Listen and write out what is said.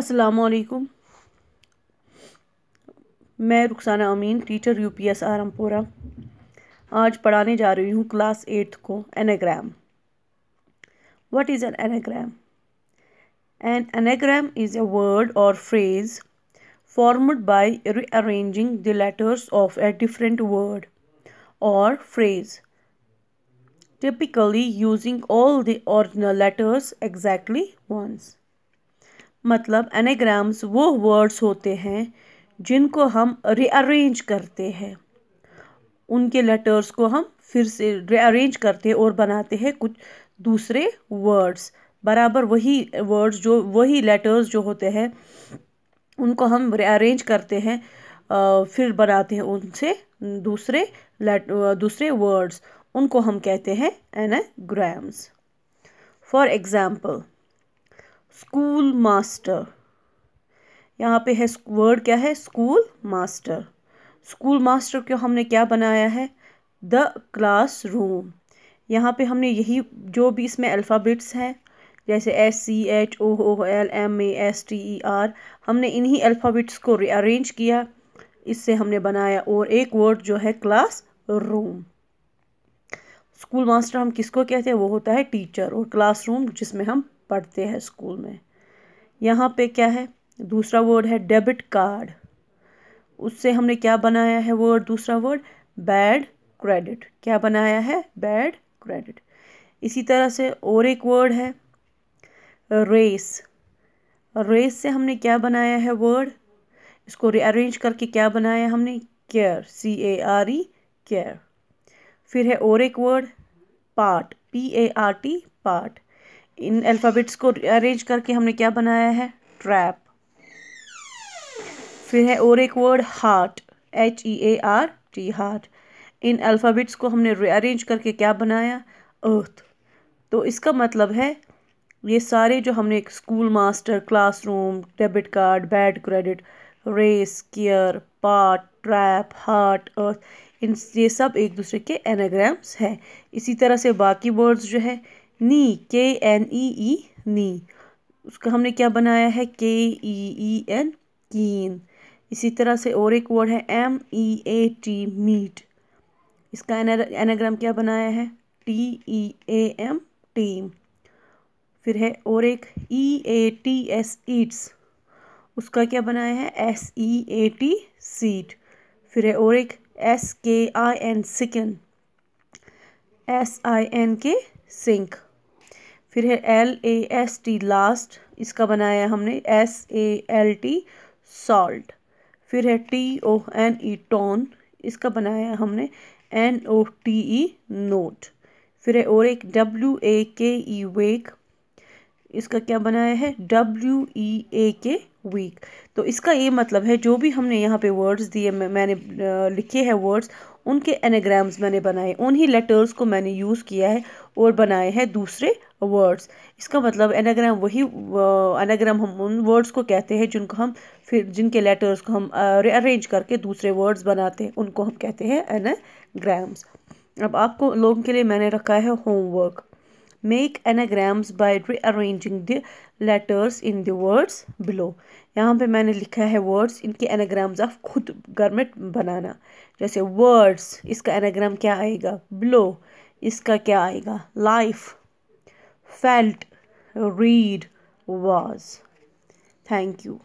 अस्सलाम मैं Rukhsana Amin teacher U P S Arampura आज पढ़ाने जा रही हूँ क्लास एट्थ को anagram what is an anagram an anagram is a word or phrase formed by rearranging the letters of a different word or phrase typically using all the original letters exactly once मतलब anagrams वो words होते हैं जिनको हम rearrange करते हैं उनके letters को हम फिर से रीअरेंज करते हैं और बनाते हैं कुछ दूसरे वर्ड्स बराबर वही वर्ड्स जो वही लेटर्स जो होते हैं उनको हम रीअरेंज करते हैं फिर बनाते हैं उनसे दूसरे दूसरे वर्ड्स उनको हम कहते हैं anagrams for example school master यहाँ पे है वर्ड क्या है स्कूल मास्टर स्कूल मास्टर को हमने क्या बनाया है द क्लास रूम यहाँ पर हमने यही जो भी इसमें अल्फ़ाबेट्स हैं जैसे S C H O O L M A S T E R हमने इन्हीं अल्फ़ाबेट्स को अरेंज किया इससे हमने बनाया और एक वर्ड जो है क्लास रूम स्कूल मास्टर हम किसको कहते हैं वो होता है टीचर और क्लासरूम जिसमें हम पढ़ते हैं स्कूल में यहाँ पे क्या है दूसरा वर्ड है डेबिट कार्ड उससे हमने क्या बनाया है वर्ड दूसरा वर्ड बैड क्रेडिट क्या बनाया है बैड क्रेडिट इसी तरह से और एक वर्ड है रेस रेस से हमने क्या बनाया है वर्ड इसको रीअरेंज करके क्या बनाया हमने care C A R E care फिर है और एक word part P A R T part इन अल्फ़ाबेट्स को अरेंज करके हमने क्या बनाया है ट्रैप फिर है और एक word heart H E A R T heart इन अल्फ़ाबेट्स को हमने अरेंज करके क्या बनाया अर्थ तो इसका मतलब है ये सारे जो हमने school master classroom debit card bad credit race care part trap heart earth इन ये सब एक दूसरे के एनाग्राम्स हैं इसी तरह से बाकी वर्ड्स जो है नी के एन ई ई नी उसका हमने क्या बनाया है के ई ई एन कीन इसी तरह से और एक वर्ड है M E A T meat इसका एनाग्राम क्या बनाया है T E A M team फिर है और एक E A T S eats उसका क्या बनाया है S E A T seat फिर है और एक S K I N skin S I N K sink फिर है L A S T last इसका बनाया हमने S A L T salt फिर है T O N E tone इसका बनाया हमने N O T E note फिर है और एक डब्ल्यू ए के ई वेक इसका क्या बनाया है डब्ल्यू ई ए के वीक तो इसका ये मतलब है जो भी हमने यहाँ पे वर्ड्स दिए मैंने लिखे हैं वर्ड्स उनके एनाग्राम्स मैंने बनाए उन्हीं लेटर्स को मैंने यूज़ किया है और बनाए हैं दूसरे वर्ड्स इसका मतलब एनाग्राम वही एनाग्राम हम उन वर्ड्स को कहते हैं जिनको हम फिर जिनके लेटर्स को हम अरेंज करके दूसरे वर्ड्स बनाते हैं उनको हम कहते हैं एनाग्राम्स अब आपको लोगों के लिए मैंने रखा है homework make anagrams by rearranging the letters in the words below यहाँ पे मैंने लिखा है वर्ड्स इनके एनाग्राम्स ऑफ खुद गर्मेट बनाना जैसे वर्ड्स इसका एनाग्राम क्या आएगा ब्लो इसका क्या आएगा life felt read was thank you